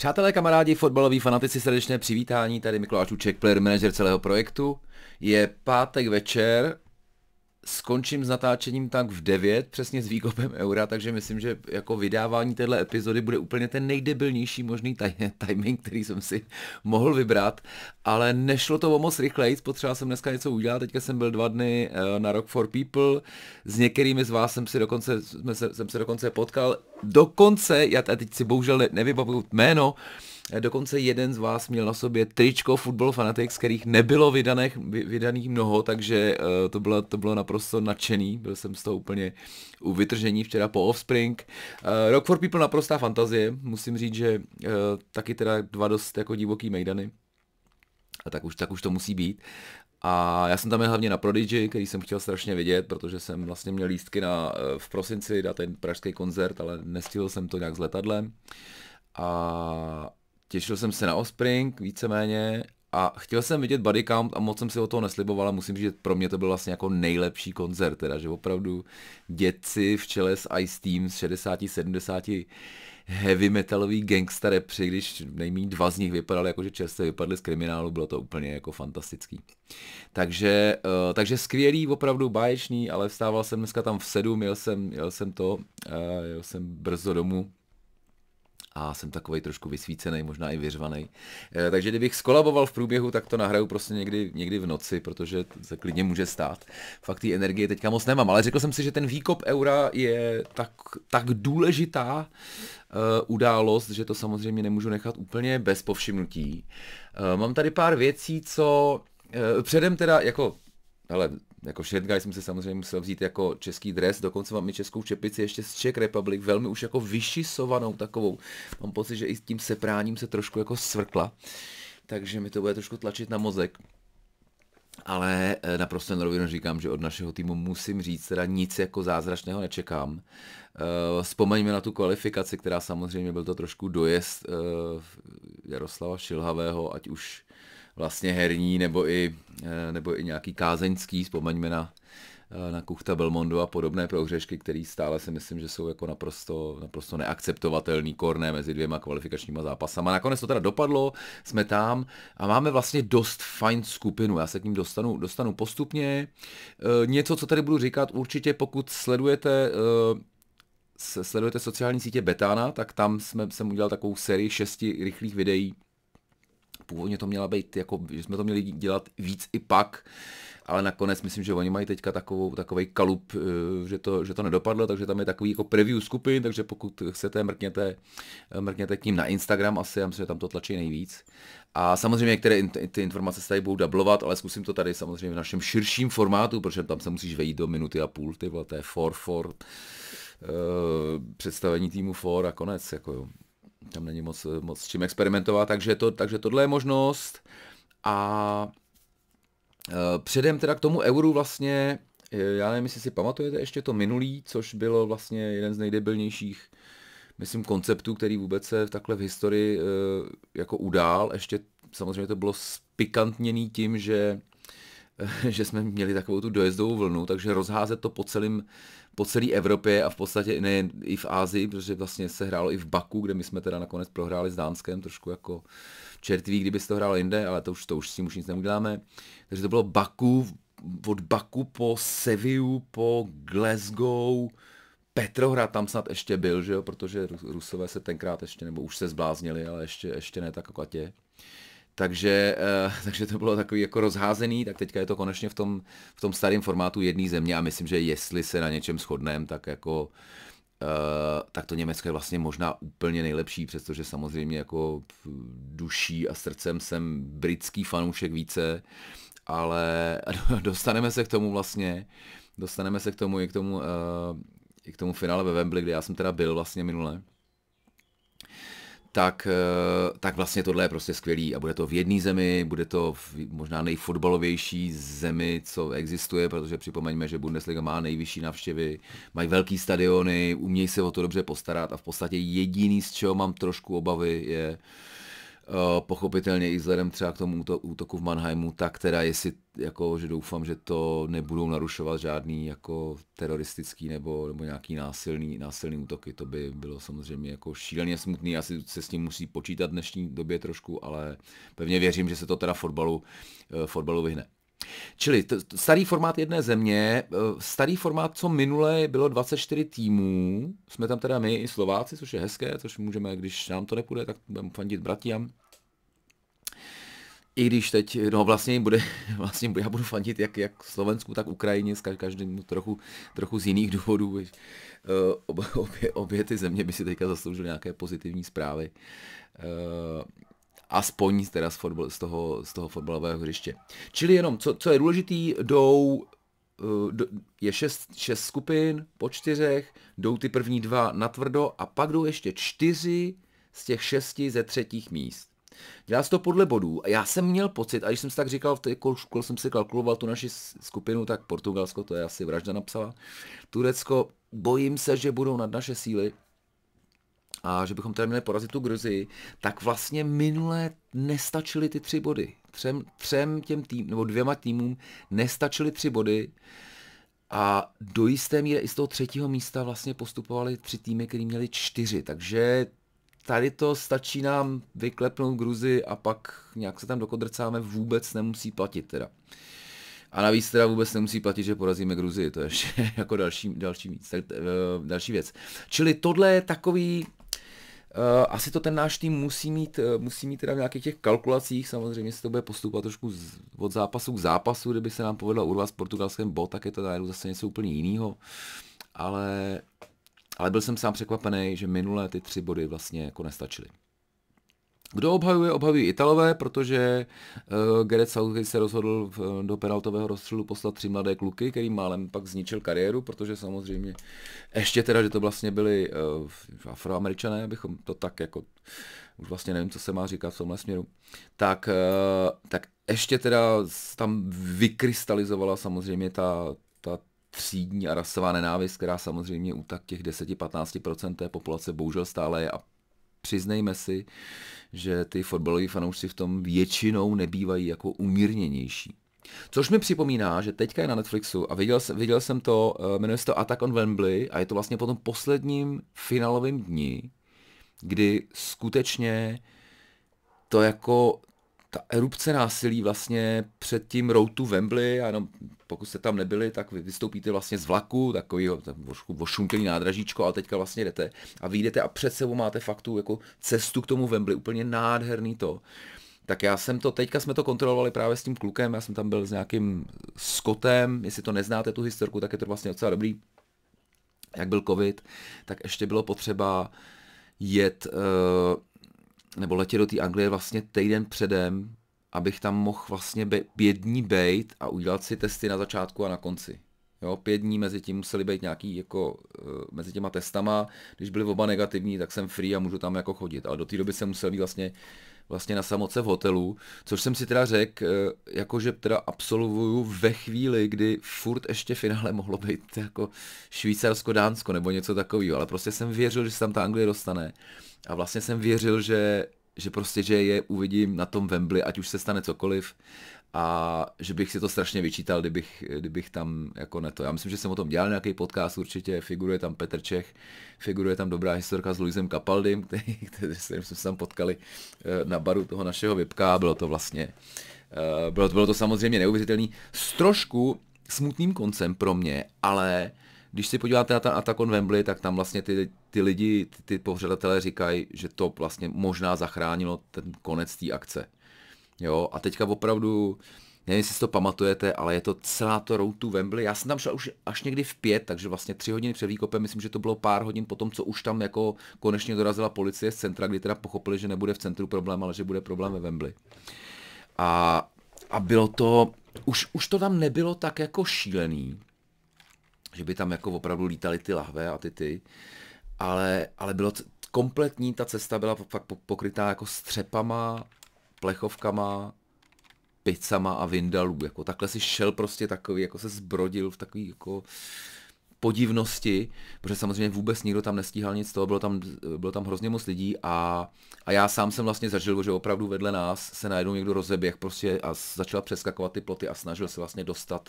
Přátelé, kamarádi, fotbaloví fanatici, srdečné přivítání, tady Mikuláš Uček, player manager celého projektu. Je pátek večer, skončím s natáčením tak v 9, přesně s výkopem eura, takže myslím, že jako vydávání téhle epizody bude úplně ten nejdebilnější možný taj- timing, který jsem si mohl vybrat, ale nešlo to o moc rychleji, potřeboval jsem dneska něco udělat, teďka jsem byl dva dny eh, na Rock for People, s některými z vás jsem, si dokonce, jsem se dokonce potkal, dokonce, já teď si bohužel nevybavuju jméno, eh, Dokonce jeden z vás měl na sobě tričko Football Fanatics, kterých nebylo vydaných, vydaných mnoho, takže eh, to, bylo, to bylo naprosto nadšený. Byl jsem z toho úplně u vytržení včera po Offspring. Eh, Rock for People naprostá fantazie. Musím říct, že taky teda dva dost jako divoký mejdany. A tak už, tak už to musí být. A já jsem tam je hlavně na Prodigy, který jsem chtěl strašně vidět, protože jsem vlastně měl lístky na, eh, v prosinci na ten pražský koncert, ale nestihl jsem to nějak s letadlem. A těšil jsem se na Ospring víceméně a chtěl jsem vidět Body Count a moc jsem si o toho nesliboval, ale musím říct, že pro mě to byl vlastně jako nejlepší koncert, teda, že opravdu děci v čele s Ice Team z 60, 70 heavy metalový gangster repři, když nejméně dva z nich vypadaly jako, že čerstvě vypadly z kriminálu, bylo to úplně jako fantastický. Takže, uh, takže skvělý, opravdu báječný, ale vstával jsem dneska tam v sedm, jel jsem, jel jsem to, uh, jel jsem brzo domů, a jsem takový trošku vysvícený, možná i vyřvaný. Eh, takže kdybych skolaboval v průběhu, tak to nahraju prostě někdy, někdy v noci, protože to se klidně může stát. Fakt té energie teďka moc nemám, ale řekl jsem si, že ten výkop eura je tak, tak důležitá eh, událost, že to samozřejmě nemůžu nechat úplně bez povšimnutí. Eh, mám tady pár věcí, co Předem teda jako, ale jako Shed Guy jsem se samozřejmě musel vzít jako český dres, dokonce mám i českou čepici ještě z Czech Republic, velmi už jako vyšisovanou takovou. Mám pocit, že i s tím sepráním se trošku jako svrkla, takže mi to bude trošku tlačit na mozek. Ale eh, naprosto na rovinu říkám, že od našeho týmu musím říct, teda nic jako zázračného nečekám. Eh, vzpomeňme na tu kvalifikaci, která samozřejmě byl to trošku dojezd eh, Jaroslava Šilhavého, ať už vlastně herní nebo i, eh, nebo i nějaký kázeňský, vzpomeňme na, eh, na Kuchta Belmondo a podobné prohřešky, které stále si myslím, že jsou jako naprosto, naprosto neakceptovatelný korné mezi dvěma kvalifikačníma zápasama. Nakonec to teda dopadlo, jsme tam a máme vlastně dost fajn skupinu. Já se k ním dostanu, dostanu postupně. Eh, něco, co tady budu říkat, určitě pokud sledujete sledujete sociální sítě Betana, tak tam jsme, jsem udělal takovou sérii šesti rychlých videí, Původně to měla být, jako, že jsme to měli dělat víc i pak, ale nakonec myslím, že oni mají teďka takovou, takový kalup, eh, že to, že to nedopadlo, takže tam je takový jako preview skupin, takže pokud chcete, mrkněte, eh, mrkněte k ním na Instagram asi, já myslím, že tam to tlačí nejvíc. A samozřejmě některé in, ty informace se tady budou dublovat, ale zkusím to tady samozřejmě v našem širším formátu, protože tam se musíš vejít do minuty a půl, ty vole, to je for, for, uh, představení týmu for a konec, jako jo tam není moc, eh, moc s čím experimentovat, takže, to, takže tohle je možnost. A eh, Předem teda k tomu euru vlastně, eh, já nevím, jestli si pamatujete ještě to minulý, což bylo vlastně jeden z nejdebilnějších, myslím, konceptů, který vůbec se takhle v historii jako udál. Ještě samozřejmě to bylo spikantněný tím, že že jsme měli takovou tu dojezdovou vlnu, takže rozházet to po celém po celé Evropě a v podstatě nejen i v Ázii, protože vlastně se hrálo i v Baku, kde my jsme teda nakonec prohráli s Dánskem, trošku jako čertví, kdyby se to hrálo jinde, ale to už, to už s tím už nic neuděláme. Takže to bylo Baku, od Baku po Seviu, po Glasgow, Petrohrad tam snad ještě byl, že jo, protože Rusové se tenkrát ještě, nebo už se zbláznili, ale ještě, ještě ne tak jako tě. Takže, eh, takže to bylo takový jako rozházený, tak teďka je to konečně v tom, v tom starém formátu jedné země a myslím, že jestli se na něčem shodneme, tak jako Uh, tak to Německo je vlastně možná úplně nejlepší, přestože samozřejmě jako duší a srdcem jsem britský fanoušek více, ale dostaneme se k tomu vlastně, dostaneme se k tomu i k tomu, uh, i k tomu finále ve Wembley, kde já jsem teda byl vlastně minule, tak, eh, tak vlastně tohle je prostě skvělý a bude to v jedné zemi, bude to v možná nejfotbalovější zemi, co existuje, protože připomeňme, že Bundesliga má nejvyšší navštěvy, mají velký stadiony, umějí se o to dobře postarat a v podstatě jediný, z čeho mám trošku obavy, je, Eh, pochopitelně i vzhledem třeba k tomu útoku v Mannheimu, tak teda jestli, jako, že doufám, že to nebudou narušovat žádný jako teroristický nebo, nebo nějaký násilný, násilný útoky, to by bylo samozřejmě jako šíleně smutný, asi se s tím musí počítat v dnešní době trošku, ale pevně věřím, že se to teda fotbalu, eh, fotbalu vyhne. Čili t- starý formát jedné země, eh, starý formát, co minule bylo 24 týmů, jsme tam teda my i Slováci, což je hezké, což můžeme, když nám to nepůjde, tak budeme fandit bratiam. I když teď, no vlastně, bude, vlastně já budu fandit jak, jak Slovensku, tak Ukrajině, s každým trochu, trochu z jiných důvodů. Eh, obě, obě, obě ty země by si teďka zasloužily nějaké pozitivní zprávy. Eh, aspoň teda z, fotbal, z, toho, z toho fotbalového hřiště. Čili jenom, co, co je důležitý, jdou eh, do, je šest, šest skupin po čtyřech, jdou ty první dva na tvrdo a pak jdou ještě čtyři z těch šesti ze třetích míst. Dělá se to podle bodů. A já jsem měl pocit, a když jsem si tak říkal, v té škole jsem si kalkuloval tu naši skupinu, tak Portugalsko, to je asi vražda napsala, Turecko, bojím se, že budou nad naše síly, a že bychom teda měli porazit tu Gruzi, tak vlastně minule nestačily ty tři body. Třem, třem těm tým, nebo dvěma týmům nestačily tři body a do jisté míry i z toho třetího místa vlastně postupovali tři týmy, které měly čtyři, takže tady to stačí nám vyklepnout Gruzi a pak nějak se tam dokodrcáme, vůbec nemusí platit teda. A navíc teda vůbec nemusí platit, že porazíme Gruzii, to je ještě jako další, další, eh, další věc. Čili tohle je takový Eh, asi to ten náš tým musí mít, eh, musí mít teda v nějakých těch kalkulacích, samozřejmě se to bude postupovat trošku z, od zápasu k zápasu, kdyby se nám povedlo urvat s portugalském bod, tak je to najednou zase něco úplně jiného. Ale, ale byl jsem sám překvapený, že minulé ty tři body vlastně jako nestačily. Kdo obhajuje? Obhajují Italové, protože uh, Gareth Southgate se rozhodl v, do penaltového rozstřelu poslat tři mladé kluky, který málem pak zničil kariéru, protože samozřejmě ještě teda, že to vlastně byli uh, afroameričané, abychom to tak jako, už vlastně nevím, co se má říkat v tomhle směru, tak, uh, tak ještě teda tam vykrystalizovala samozřejmě ta, ta třídní a rasová nenávist, která samozřejmě u tak těch 10-15% té populace bohužel stále je a přiznejme si, že ty fotbaloví fanoušci v tom většinou nebývají jako umírněnější. Což mi připomíná, že teďka je na Netflixu a viděl, jsem, viděl jsem to, eh, jmenuje se to Attack on Wembley a je to vlastně po tom posledním finálovém dni, kdy skutečně to jako ta erupce násilí vlastně před tím routu Wembley, a jenom pokud jste tam nebyli, tak vy vystoupíte vlastně z vlaku, takovýho vošunkelý nádražíčko, a teďka vlastně jdete a vyjdete a před sebou máte fakt tu jako cestu k tomu Wembley, úplně nádherný to. Tak já jsem to, teďka jsme to kontrolovali právě s tím klukem, já jsem tam byl s nějakým Skotem, jestli to neznáte tu historku, tak je to vlastně docela dobrý. Jak byl covid, tak ještě bylo potřeba jet uh, nebo letět do té Anglie vlastně týden předem, abych tam mohl vlastně be, pět dní bejt a udělat si testy na začátku a na konci. Jo, pět dní mezi tím museli být nějaký jako eh, mezi těma testama, když byly oba negativní, tak jsem free a můžu tam jako chodit, ale do té doby jsem musel být vlastně vlastně na samoce v hotelu, což jsem si teda řekl, eh, jakože teda absolvuju ve chvíli, kdy furt ještě finále mohlo být jako Švýcarsko-Dánsko nebo něco takového, ale prostě jsem věřil, že se tam ta Anglie dostane a vlastně jsem věřil, že že prostě, že je uvidím na tom Wembley, ať už se stane cokoliv a že bych si to strašně vyčítal, kdybych, kdybych tam jako neto. Já myslím, že jsem o tom dělal nějaký podcast určitě, figuruje tam Petr Čech, figuruje tam dobrá historka s Luisem Kapaldym, který, který, s jsme se tam potkali eh, na baru toho našeho VIPka, bylo to vlastně, eh, bylo, bylo to samozřejmě neuvěřitelný, s trošku smutným koncem pro mě, ale když si podíváte na ten Attack on Wembley, tak tam vlastně ty, ty lidi, ty, ty pohřadatelé říkají, že to vlastně možná zachránilo ten konec té akce. Jo, a teďka opravdu, nevím, jestli si to pamatujete, ale je to celá to road to Wembley. Já jsem tam šel už až někdy v pět, takže vlastně tři hodiny před výkopem, myslím, že to bylo pár hodin po tom, co už tam jako konečně dorazila policie z centra, kdy teda pochopili, že nebude v centru problém, ale že bude problém ve Wembley. A, a bylo to, už, už to tam nebylo tak jako šílený, že by tam jako opravdu lítali ty lahve a ty ty, ale, ale bylo kompletní, ta cesta byla fakt pokrytá jako střepama, plechovkama, pizzama a vindalů. Jako takhle si šel prostě takový, jako se zbrodil v takový jako podivnosti, protože samozřejmě vůbec nikdo tam nestíhal nic toho, bylo tam, bylo tam hrozně moc lidí a, a já sám jsem vlastně zažil, že opravdu vedle nás se najednou někdo rozeběh prostě a začal přeskakovat ty ploty a snažil se vlastně dostat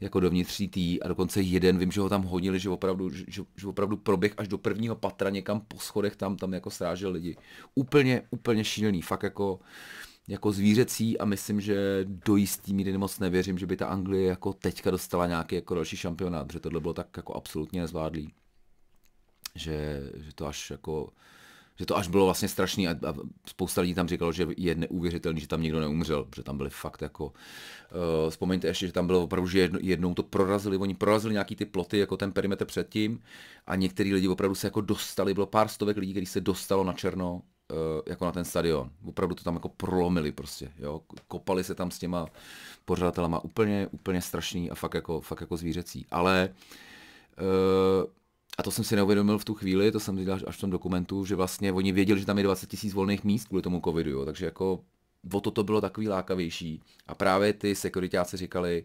jako do vnitřní tý a dokonce jeden, vím, že ho tam hodili, že opravdu, že, že opravdu proběh až do prvního patra někam po schodech tam, tam jako strážil lidi. Úplně, úplně šílený, fakt jako jako zvířecí a myslím, že do jistý míry moc nevěřím, že by ta Anglie jako teďka dostala nějaký jako další šampionát, protože tohle bylo tak jako absolutně nezvládlý, že, že to až jako že to až bylo vlastně strašný a, a spousta lidí tam říkalo, že je neuvěřitelný, že tam nikdo neumřel, že tam byli fakt jako, uh, vzpomeňte ještě, že tam bylo opravdu, že jedno, jednou to prorazili, oni prorazili nějaký ty ploty, jako ten perimetr předtím a některý lidi opravdu se jako dostali, bylo pár stovek lidí, kteří se dostalo na černo Eh, jako na ten stadion. Opravdu to tam jako prolomili prostě, jo. Kopali se tam s těma pořadatelama úplně, úplně strašný a fakt jako, fakt jako zvířecí. Ale uh, a to jsem si neuvědomil v tu chvíli, to jsem říkal až v tom dokumentu, že vlastně oni věděli, že tam je 20 tisíc volných míst kvůli tomu covidu, jo. takže jako o to to bylo takový lákavější. A právě ty sekuritáci říkali,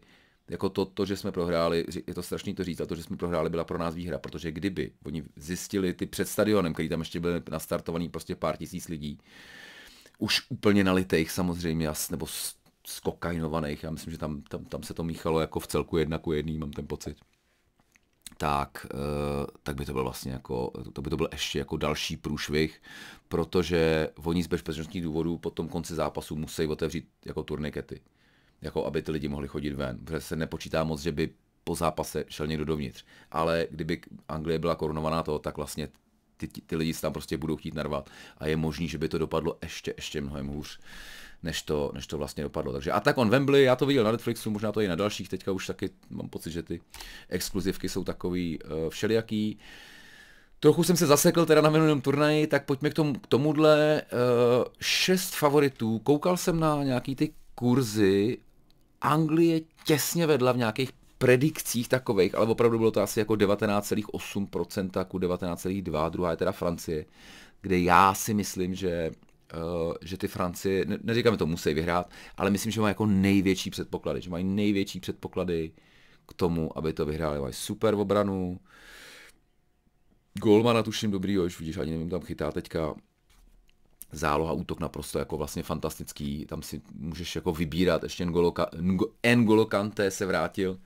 jako to, to, že jsme prohráli, je to strašný to říct, a to, že jsme prohráli, byla pro nás výhra, protože kdyby oni zjistili ty před stadionem, který tam ještě byl nastartovaný prostě pár tisíc lidí, už úplně nalitejch samozřejmě, nebo skokajnovaných, já myslím, že tam, tam, tam se to míchalo jako v celku jedna ku jedný, mám ten pocit, tak, eh, tak by to byl vlastně jako, to by to byl ještě jako další průšvih, protože oni z bezpečnostních důvodů po tom konci zápasu musí otevřít jako turnikety jako aby ty lidi mohli chodit ven, protože se nepočítá moc, že by po zápase šel někdo dovnitř. Ale kdyby Anglie byla korunovaná to, tak vlastně ty, ty lidi se tam prostě budou chtít narvat a je možný, že by to dopadlo ještě, ještě mnohem hůř, než to, než to vlastně dopadlo. Takže a tak on Wembley, já to viděl na Netflixu, možná to i na dalších, teďka už taky mám pocit, že ty exkluzivky jsou takový uh, všelijaký. Trochu jsem se zasekl teda na minulém turnaji, tak pojďme k, tomu, k tomuhle. Uh, šest favoritů. Koukal jsem na nějaký ty kurzy Anglie těsně vedla v nějakých predikcích takových, ale opravdu bylo to asi jako 19,8% ku 19,2%, druhá je teda Francie, kde já si myslím, že Uh, že ty Francie, ne, neříkáme to musí vyhrát, ale myslím, že mají jako největší předpoklady, že mají největší předpoklady k tomu, aby to vyhráli. Mají super obranu, Golmana tuším dobrýho, už vidíš, ani nevím, tam chytá teďka záloha, útok naprosto jako vlastně fantastický, tam si můžeš jako vybírat, ještě N'Golo, Kante se vrátil,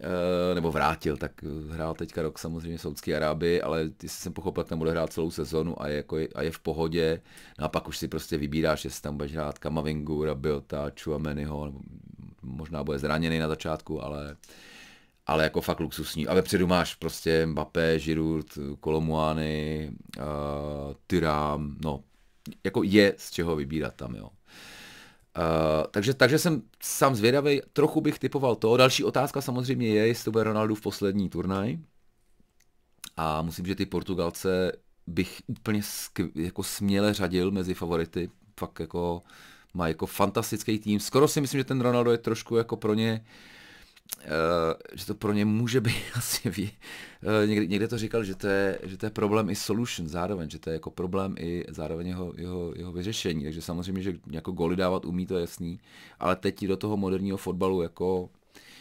eh, nebo vrátil, tak hrál teďka rok samozřejmě Saudské aráby, ale ty jsem pochopil, tak tam bude hrát celou sezonu a je, jako, a je v pohodě. No a pak už si prostě vybíráš, jestli tam budeš hrát Kamavingu, Rabiota, Chuameniho, možná bude zraněný na začátku, ale ale jako fakt luxusní. A vepředu máš prostě Mbappé, Giroud, Kolomuány, uh, eh, Tyrám, no jako je z čeho vybírat tam, jo. Uh, takže, takže jsem sám zvědavý, trochu bych typoval to. Další otázka samozřejmě je, jestli to bude Ronaldo v poslední turnaj. A musím, že ty Portugalce bych úplně skv, jako směle řadil mezi favority. Fakt jako má jako fantastický tým. Skoro si myslím, že ten Ronaldo je trošku jako pro ně uh, Eh, že to pro ně může být asi, ví, eh, někdy někde to říkal, že to, je, že to je problém i solution zároveň, že to je jako problém i zároveň jeho, jeho, jeho vyřešení, takže samozřejmě, že jako goly dávat umí, to je jasný, ale teď do toho moderního fotbalu jako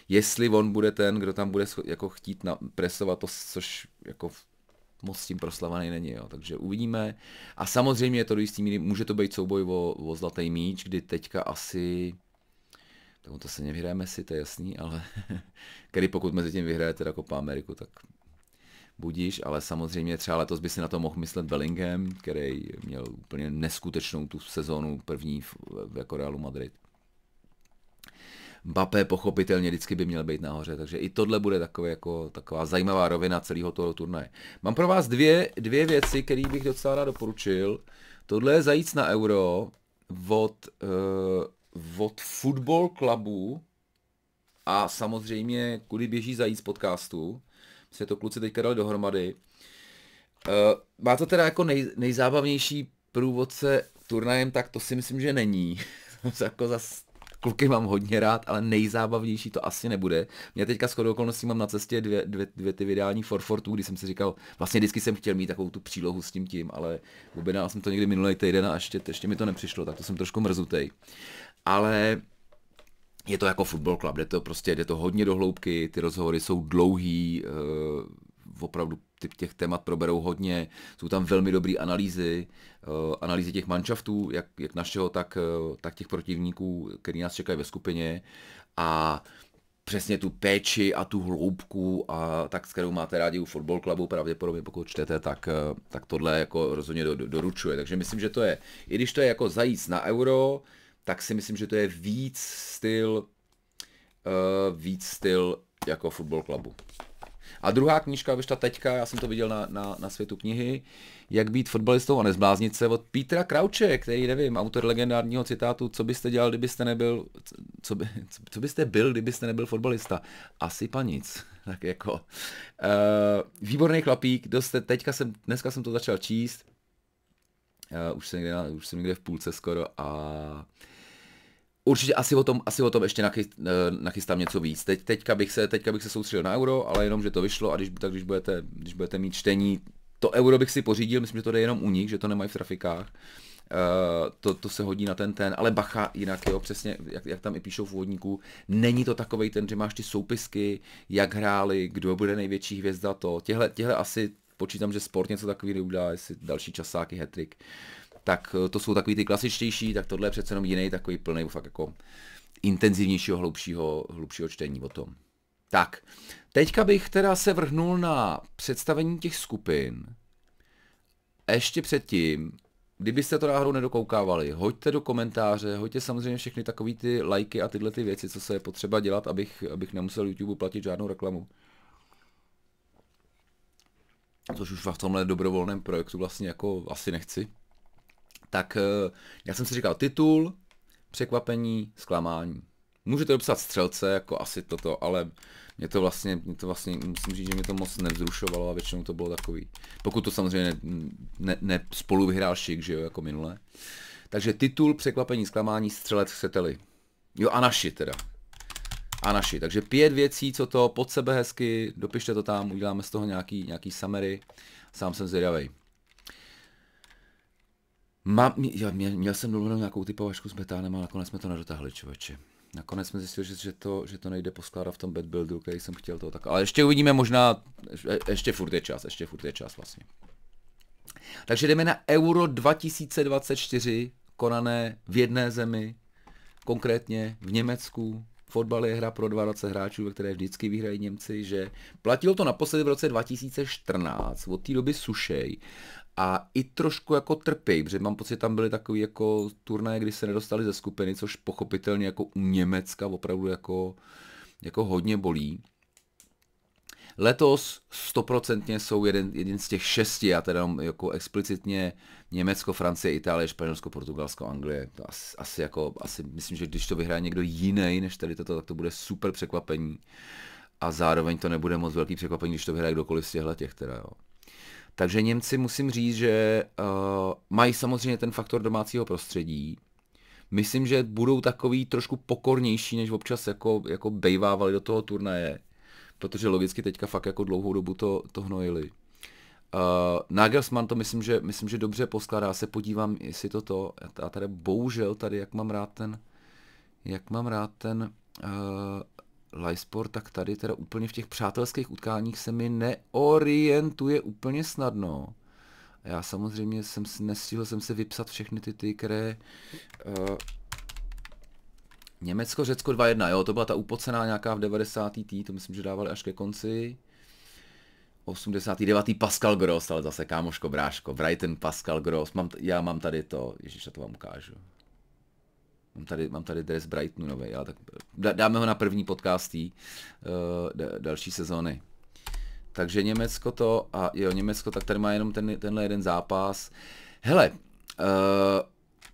jestli on bude ten, kdo tam bude jako chtít na, presovat, to, což jako moc s tím proslavaný není, jo. takže uvidíme. A samozřejmě je to do jistý míry, může to být souboj o, o zlatý míč, kdy teďka asi tak to se nevyhráme si, to je jasný, ale který pokud mezi tím vyhraje teda Copa Ameriku, tak budíš, ale samozřejmě třeba letos by si na to mohl myslet Bellingham, který měl úplně neskutečnou tu sezónu první v, jako Realu Madrid. Mbappé pochopitelně vždycky by měl být nahoře, takže i tohle bude takové jako, taková zajímavá rovina celého toho turnaje. Mám pro vás dvě, dvě věci, které bych docela rád doporučil. Tohle je zajíc na euro od uh, od football klubu a samozřejmě kudy běží zajít z podcastu. Se to kluci teďka dali dohromady. Uh, má to teda jako nej, nejzábavnější průvodce turnajem, tak to si myslím, že není. jako zas kluky mám hodně rád, ale nejzábavnější to asi nebude. Mě teďka shodou okolností mám na cestě dvě, dvě, dvě ty vydání Forfortů, kdy jsem si říkal, vlastně vždycky jsem chtěl mít takovou tu přílohu s tím tím, ale objednal jsem to někdy minulý týden a ještě, ještě mi to nepřišlo, tak to jsem trošku mrzutej ale je to jako football club, jde to prostě, jde to hodně do hloubky, ty rozhovory jsou dlouhý, eh, opravdu těch témat proberou hodně, jsou tam velmi dobrý analýzy, eh, analýzy těch manšaftů, jak, jak našeho, tak, eh, tak těch protivníků, který nás čekají ve skupině a přesně tu péči a tu hloubku, a tak, s kterou máte rádi u Football Clubu, pravděpodobně pokud čtete, tak, tak tohle jako rozhodně doručuje. Takže myslím, že to je, i když to je jako zajíc na euro, tak si myslím, že to je víc styl, uh, víc styl jako fotbal klubu. A druhá knížka, vyšla teďka, já jsem to viděl na, na, na světu knihy, Jak být fotbalistou a nezbláznit se od Petra Krauče, který, nevím, autor legendárního citátu, co byste dělal, kdybyste nebyl, co, by, co byste byl, kdybyste nebyl fotbalista. Asi panic. Tak jako. Uh, výborný chlapík, dost, teďka jsem, dneska jsem to začal číst, uh, už, jsem někde, už jsem někde v půlce skoro a uh, Určitě asi o tom, asi o tom ještě nachy, eh, nachystám něco víc. Teď, teďka, bych se, teďka bych se soustředil na euro, ale jenom, že to vyšlo a když, tak když budete, když budete mít čtení, to euro bych si pořídil, myslím, že to jde jenom u nich, že to nemají v trafikách. Uh, to, to se hodí na ten ten, ale bacha, jinak jo, přesně, jak, jak tam i píšou v úvodníku, není to takový ten, že máš ty soupisky, jak hráli, kdo bude největší hvězda, to, těhle, těhle asi počítám, že sport něco takový neudělá, jestli další časáky, hetrik. Uh, tak eh, to jsou takový ty klasičtější, tak tohle je přece jenom jiný takový plný fakt jako intenzivnějšího, hlubšího, hlubšího čtení o tom. Tak, teďka bych teda se vrhnul na představení těch skupin. Ještě předtím, kdybyste to náhodou nedokoukávali, hoďte do komentáře, hoďte samozřejmě všechny takové ty lajky a tyhle ty věci, co se je potřeba dělat, abych, abych nemusel YouTube platit žádnou reklamu. Což už v tomhle dobrovolném projektu vlastně jako asi nechci tak eh, já jsem si říkal titul, překvapení, zklamání. Můžete dopsat střelce, jako asi toto, ale mě to vlastně, mě to vlastně, musím říct, že mě to moc nevzrušovalo a většinou to bylo takový. Pokud to samozřejmě ne, ne, ne spolu vyhrál šik, že jo, jako minule. Takže titul, překvapení, zklamání, střelec chcete-li. Jo, a naši teda. A naši. Takže pět věcí, co to pod sebe hezky, dopište to tam, uděláme z toho nějaký, nějaký summary. Sám jsem zvědavej. Mám, já, měl, měl jsem domluvenou nějakou typovačku s betánem, ale nakonec jsme to nedotáhli, člověče. Nakonec jsme zjistili, že, že, to, že to nejde poskládat v tom bad buildu, který jsem chtěl to tak. Ale ještě uvidíme možná, je, ještě furt je čas, ještě furt je čas vlastně. Takže jdeme na Euro 2024, konané v jedné zemi, konkrétně v Německu. Fotbal je hra pro 20 hráčů, ve které vždycky vyhrají Němci, že platilo to naposledy v roce 2014, od té doby sušej a i trošku jako trpějí, protože mám pocit, že tam byly takový jako turnaje, kdy se nedostali ze skupiny, což pochopitelně jako u Německa opravdu jako, jako hodně bolí. Letos stoprocentně jsou jeden, jeden z těch šesti, já teda jako explicitně Německo, Francie, Itálie, Španělsko, Portugalsko, Anglie. To asi, asi, jako, asi myslím, že když to vyhraje někdo jiný než tady toto, tak to bude super překvapení. A zároveň to nebude moc velký překvapení, když to vyhraje kdokoliv z těchto těch teda, jo. Takže Němci musím říct, že uh, mají samozřejmě ten faktor domácího prostředí. Myslím, že budou takový trošku pokornější, než občas jako, jako bejvávali do toho turnaje, protože logicky teďka fakt jako dlouhou dobu to, to hnojili. Uh, Nagelsmann to myslím, že, myslím, že dobře poskládá, se podívám, jestli to to, A tady bohužel tady, jak mám rád ten, jak mám rád ten uh, Lysport, tak tady teda úplně v těch přátelských utkáních se mi neorientuje úplně snadno. já samozřejmě jsem nestihl jsem se vypsat všechny ty ty, které... Uh, eh, Německo, Řecko 2-1, jo, to byla ta upocená nějaká v 90. tý, to myslím, že dávali až ke konci. 89. Pascal Gross, ale zase kámoško bráško, Brighton Pascal Gross, mám já mám tady to, ježiš, já to vám ukážu. Mám tady, mám tady dres Brightonu nový, ale tak dáme ho na první podcast tý, uh, eh, další sezóny. Takže Německo to, a jo, Německo, tak tady má jenom ten, tenhle jeden zápas. Hele, uh,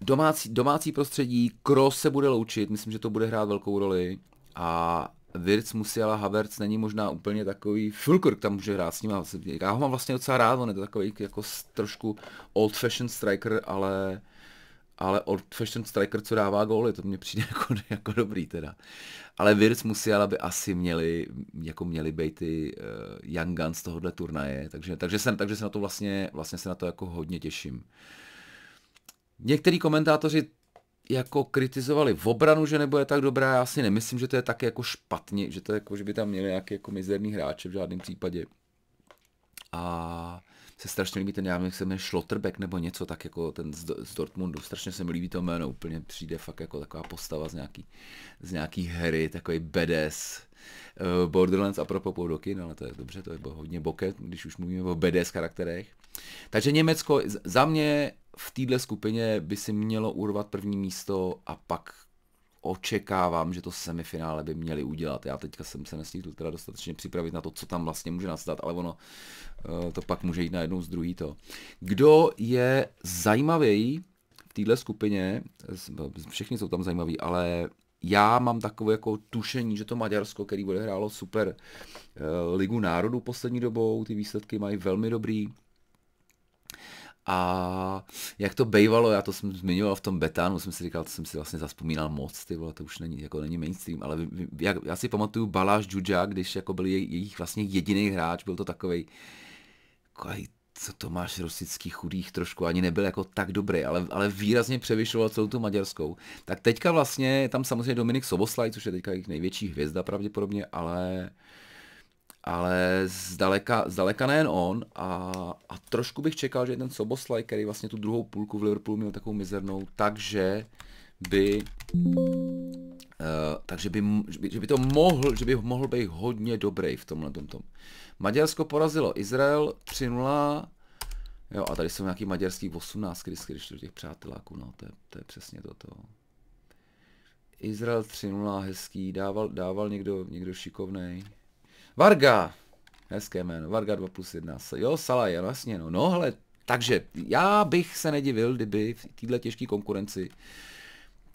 domácí, domácí prostředí, Kroos se bude loučit, myslím, že to bude hrát velkou roli. A Wirtz, Musiala, Havertz není možná úplně takový, Fulkrk tam může hrát s ním, já ho mám vlastně docela rád, on je to takový jako trošku old fashioned striker, ale ale old fashion striker, co dává góly, to mě přijde jako, jako dobrý teda. Ale musí, ale by asi měli, jako měli být ty uh, Young Guns tohohle turnaje, takže, takže, se, takže se na to vlastně, vlastně se na to jako hodně těším. Některý komentátoři jako kritizovali v obranu, že nebude tak dobrá, já si nemyslím, že to je tak jako špatně, že to je jako, že by tam měli nějaký jako mizerný hráče v žádném případě. A se strašně líbí ten jak se jmenuje Schlotterbeck nebo něco, tak jako ten z, z Dortmundu. Strašně se mi líbí to jméno, úplně přijde fakt jako taková postava z nějaký, z nějaký hry, takový bedes. Eh, Borderlands a propos do kin, ale to je dobře, to je hodně boket, když už mluvíme o BDS charakterech. Takže Německo za mě v téhle skupině by si mělo urvat první místo a pak očekávám, že to semifinále by měli udělat. Já teďka jsem se nestihl teda dostatečně připravit na to, co tam vlastně může nastat, ale ono eh, to pak může jít na jednou z druhý to. Kdo je zajímavý v téhle skupině, všichni jsou tam zajímaví, ale já mám takové jako tušení, že to Maďarsko, který bude hrálo super eh, ligu národů poslední dobou, ty výsledky mají velmi dobrý, a jak to bejvalo, já to jsem zmiňoval v tom betánu, jsem si říkal, to jsem si vlastně zaspomínal moc, ty vole, to už není, jako není mainstream, ale jak, já si pamatuju Baláš Džudža, když jako byl jej, jejich vlastně jediný hráč, byl to takovej, kaj, co Tomáš Rosický chudých trošku, ani nebyl jako tak dobrý, ale, ale výrazně převyšoval celou tu maďarskou. Tak teďka vlastně je tam samozřejmě Dominik Soboslaj, což je teďka jejich největší hvězda pravděpodobně, ale ale zdaleka, zdaleka nejen on a, a trošku bych čekal, že ten Soboslaj, který vlastně tu druhou půlku v Liverpoolu měl takovou mizernou, takže by Uh, takže by, že by to mohl, že by mohl být hodně dobrý v tomhle tom. Maďarsko porazilo Izrael 3-0. Jo, a tady jsou nějaký maďarský 18, když, když to těch přáteláků, no, to je, to je přesně toto. Izrael 3-0, hezký, dával, dával někdo, někdo šikovnej. Varga. Hezké jméno. Varga 2 plus 1. Jo, Sala je, vlastně no. No hele, takže já bych se nedivil, kdyby v této těžké konkurenci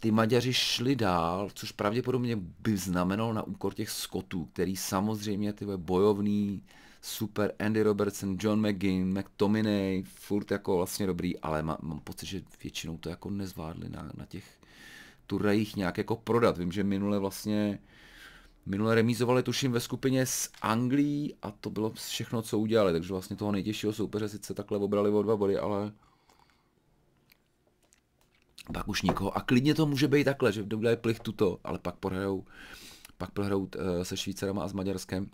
ty Maďaři šli dál, což pravděpodobně by znamenalo na úkor těch Skotů, který samozřejmě ty bojovný, super Andy Robertson, John McGinn, McTominay, furt jako vlastně dobrý, ale má, mám pocit, že většinou to jako nezvládli na, na těch turajích nějak jako prodat. Vím, že minule vlastně Minule remízovali tuším ve skupině s Anglií a to bylo všechno, co udělali, takže vlastně toho nejtěžšího soupeře sice takhle obrali o dva body, ale pak už nikoho. A klidně to může být takhle, že je plich tuto, ale pak prohrajou, pak prohrajou eh, se Švýcarama a s Maďarskem.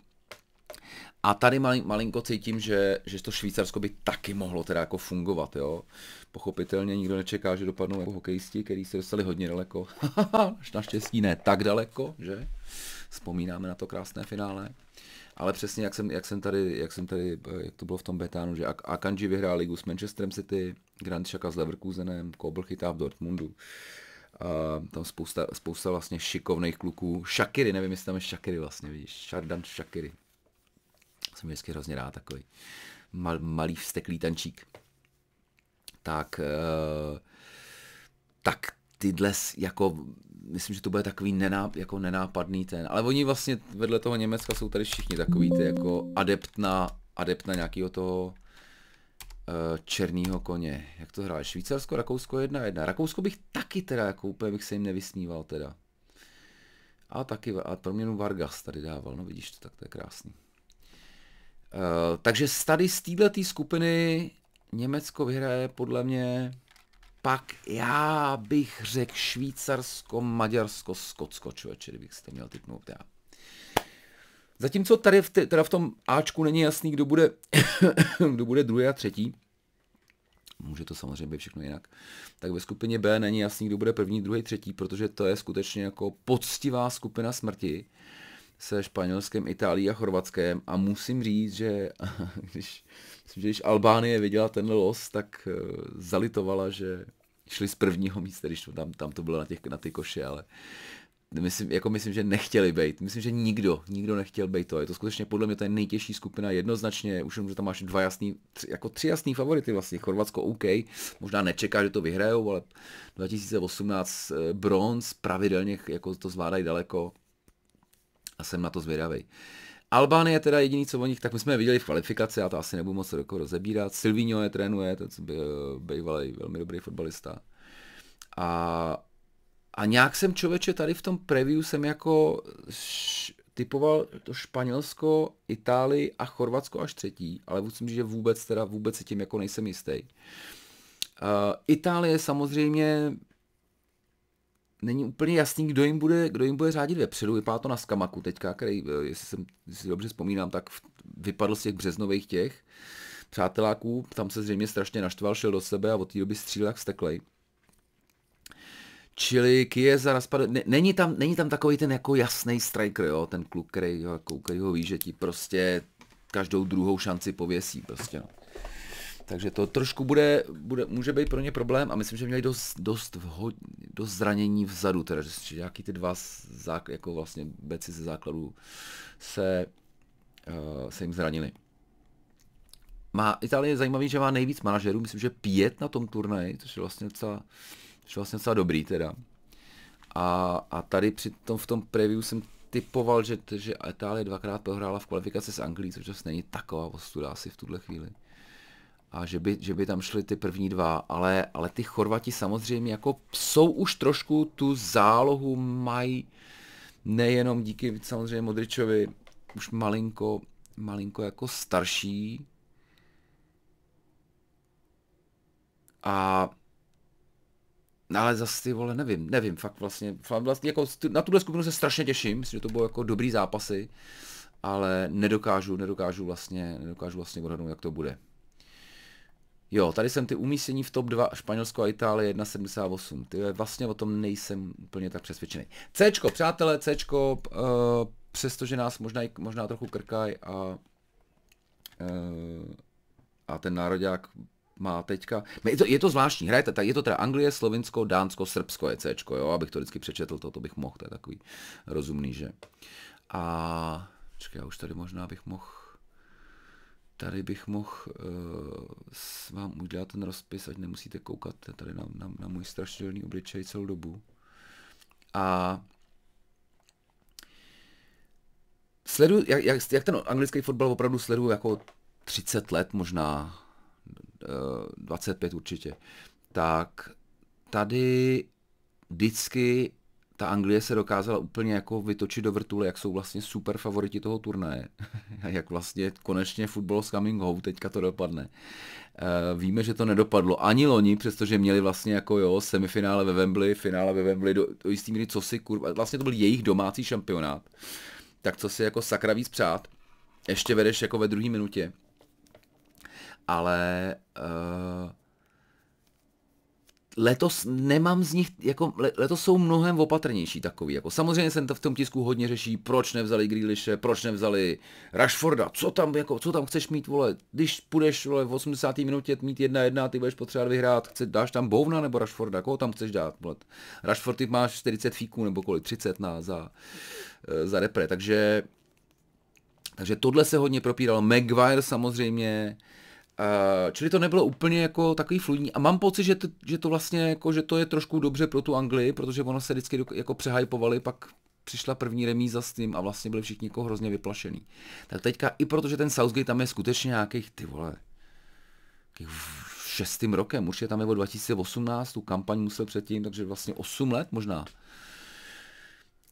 A tady malinko cítím, že, že to Švýcarsko by taky mohlo teda jako fungovat, jo. Pochopitelně nikdo nečeká, že dopadnou jako hokejisti, který se dostali hodně daleko. Naštěstí ne tak daleko, že? vzpomínáme na to krásné finále. Ale přesně, jak jsem, jak jsem tady, jak jsem tady, jak to bylo v tom Betánu, že Akanji vyhrál ligu s Manchesterem City, Grand Chaka s Leverkusenem, Kobl chytá v Dortmundu. A tam spousta, spousta vlastně šikovných kluků. Shakiri, nevím, jestli tam je Shakiri vlastně, vidíš, Shardan Shakiry. Jsem vždycky hrozně rád takový mal, malý vsteklý tančík. Tak, uh, tak tyhle jako myslím, že to bude takový nená, jako nenápadný ten. Ale oni vlastně vedle toho Německa jsou tady všichni takový ty jako adept na, adept na nějakého toho uh, eh, černýho koně. Jak to hráli? Švýcarsko, Rakousko jedna jedna. Rakousko bych taky teda, jako úplně bych se jim nevysmíval teda. A taky, a proměnu Vargas tady dával, no vidíš to, tak to je krásný. Uh, takže tady z této skupiny Německo vyhraje podle mě pak já bych řekl Švýcarsko, Maďarsko, Skotsko, člověče, kdybych si to měl typnout já. Zatímco tady v, te, teda v tom Ačku není jasný, kdo bude, kdo bude druhý a třetí, může to samozřejmě být všechno jinak, tak ve skupině B není jasný, kdo bude první, druhý, třetí, protože to je skutečně jako poctivá skupina smrti. Uh, se Španělskem, Itálií a Chorvatskem a musím říct, že když, myslím, že když Albánie viděla ten los, tak eh, zalitovala, že šli z prvního místa, když to tam, tam to bylo na, těch, na ty koše, ale myslím, jako myslím, že nechtěli být. Myslím, že nikdo, nikdo nechtěl být to. Je to skutečně podle mě ta nejtěžší skupina jednoznačně, už jenom, že tam máš dva jasný, tři, jako tři jasný favority vlastně. Chorvatsko OK, možná nečeká, že to vyhrajou, ale 2018 eh, bronz, pravidelně jako to zvládají daleko a jsem na to zvědavý. Albánie je teda jediný, co o nich, tak my jsme je viděli v kvalifikaci, já to asi nebudu moc jako rozebírat. Silvino je trénuje, to byl bývalý velmi dobrý fotbalista. A, a nějak jsem člověče tady v tom preview jsem jako š, typoval to Španělsko, Itálii a Chorvatsko až třetí, ale musím říct, že vůbec teda vůbec se tím jako nejsem jistý. Uh, Itálie samozřejmě není úplně jasný, kdo jim bude, kdo jim bude řádit vepředu. Vypadá to na Skamaku teďka, který, eh, jestli, jsem, jestli dobře vzpomínám, tak vypadl z těch březnových těch přáteláků. Tam se zřejmě strašně naštval, šel do sebe a od té doby střílel jak steklej. Čili Kieza naspadl, není, tam, není tam takový ten jako jasný striker, jo, ten kluk, který, jako, který ho ví, že ti prostě každou druhou šanci pověsí prostě. No. Takže to trošku bude, bude, může být pro ně problém a myslím, že měli dost, dost, vho, dost zranění vzadu, teda, že nějaký ty dva zák, jako vlastně beci ze základů se, uh, se jim zranili. Má, Itálie je zajímavý, že má nejvíc manažerů, myslím, že pět na tom turnaji, což je vlastně docela, což je vlastně docela dobrý teda. A, a tady při tom, v tom preview jsem typoval, že, že Itálie dvakrát prohrála v kvalifikaci s Anglií, což vlastně není taková ostuda asi v tuhle chvíli a že by, že by tam šli ty první dva, ale, ale ty Chorvati samozřejmě jako jsou už trošku tu zálohu mají nejenom díky samozřejmě Modričovi, už malinko, malinko jako starší. A ale zase ty vole, nevím, nevím, fakt vlastně, vlastně jako na tuhle skupinu se strašně těším, myslím, že to bylo jako dobrý zápasy, ale nedokážu, nedokážu vlastně, nedokážu vlastně odhadnout, jak to bude. Jo, tady jsem ty umístění v top 2 Španělsko a Itálie 1,78. Ty vlastně o tom nejsem úplně tak přesvědčený. Cčko, přátelé, Cčko, uh, eh, přestože nás možná, možná trochu krkají a, uh, a ten národák má teďka. Je to, je to zvláštní, hrajete, tak je to teda Anglie, Slovinsko, Dánsko, Srbsko je C, jo, abych to vždycky přečetl, to, to bych mohl, to je takový rozumný, že. A čekaj, já už tady možná bych mohl tady bych mohl eh, s vám udělat ten rozpis, ať nemusíte koukat tady na, na, na můj strašidelný obličej celou dobu. A sleduju, jak, jak, jak ten anglický fotbal opravdu sleduju jako 30 let možná, 25 eh, určitě, tak tady vždycky ta Anglie se dokázala úplně jako vytočit do vrtule, jak jsou vlastně super favoriti toho turnaje. jak vlastně konečně fotbal s coming home, teďka to dopadne. E, víme, že to nedopadlo ani loni, přestože měli vlastně jako jo, semifinále ve Wembley, finále ve Wembley, do, do jistý míry co si kurva, vlastně to byl jejich domácí šampionát. Tak co si jako sakra víc přát, ještě vedeš jako ve druhé minutě. Ale e, letos nemám z nich, jako letos jsou mnohem opatrnější takový. Jako samozřejmě jsem to v tom tisku hodně řeší, proč nevzali Grealishe, proč nevzali Rashforda, co tam, jako, co tam chceš mít, vole, když půjdeš vole, v 80. minutě mít 1-1 ty budeš potřebovat vyhrát, chce, dáš tam Bovna nebo Rashforda, koho tam chceš dát, vole. Rashford ty máš 40 fíků nebo kolik, 30 na, za, eh, za repre, takže takže tohle se hodně propíralo. Maguire samozřejmě, Eh, čili to nebylo úplně jako takový fluidní. A mám pocit, že to, že to vlastně jako, že to je trošku dobře pro tu Anglii, protože ono se vždycky jako přehypovali, pak přišla první remíza s tím a vlastně byli všichni jako hrozně vyplašený. Tak teďka i protože ten Southgate tam je skutečně nějakých, ty vole, šestým rokem, určitě tam je od 2018, tu kampaň musel předtím, takže vlastně 8 let možná.